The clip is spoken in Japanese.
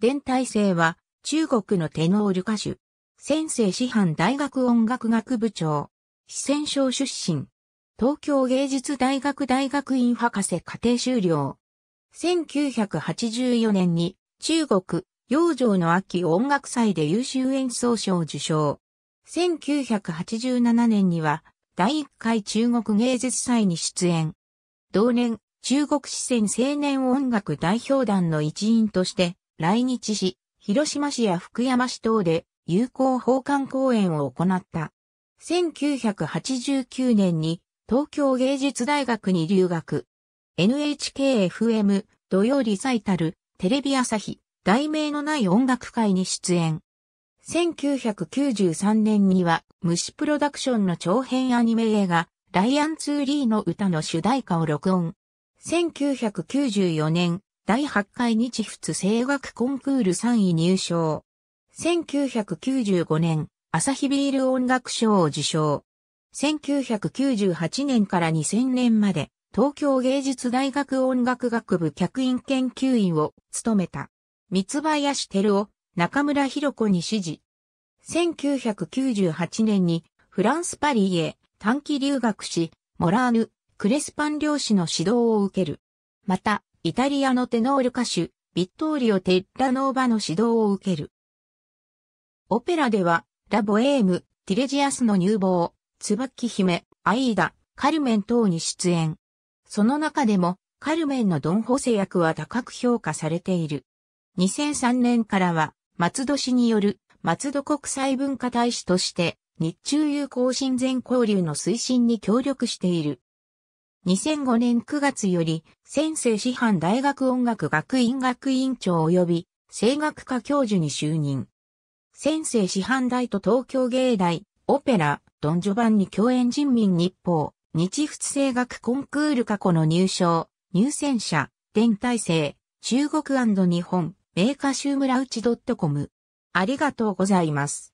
伝体制は中国のテノール歌手。先生師範大学音楽学部長。四川省出身。東京芸術大学大学院博士課程修了。1984年に中国洋上の秋音楽祭で優秀演奏賞受賞。1987年には第1回中国芸術祭に出演。同年、中国四川青年音楽代表団の一員として来日し、広島市や福山市等で友好奉還公演を行った。1989年に東京芸術大学に留学。NHKFM 土曜リサイタル、テレビ朝日、題名のない音楽会に出演。1993年には、虫プロダクションの長編アニメ映画、ライアン・ツーリーの歌の主題歌を録音。1994年、第8回日仏声楽コンクール3位入賞。1995年、朝日ビール音楽賞を受賞。1998年から2000年まで、東京芸術大学音楽学部客員研究員を務めた。三林輝を中村博子に指示。1998年にフランスパリへ短期留学し、モラーヌ、クレスパン漁師の指導を受ける。また、イタリアのテノール歌手、ビットーリオ・テッラノーバの指導を受ける。オペラでは、ラ・ボエーム、ティレジアスの乳房、キ姫、アイーダ、カルメン等に出演。その中でも、カルメンのドン・ホセ役は高く評価されている。2003年からは、松戸市による松戸国際文化大使として、日中友好親善交流の推進に協力している。2005年9月より、先生師範大学音楽学院学院長及び、声楽科教授に就任。先生師範大と東京芸大、オペラ、ドンジョバンに共演人民日報、日仏声楽コンクール過去の入賞、入選者、伝体制、中国日本、名歌集村内 .com。ありがとうございます。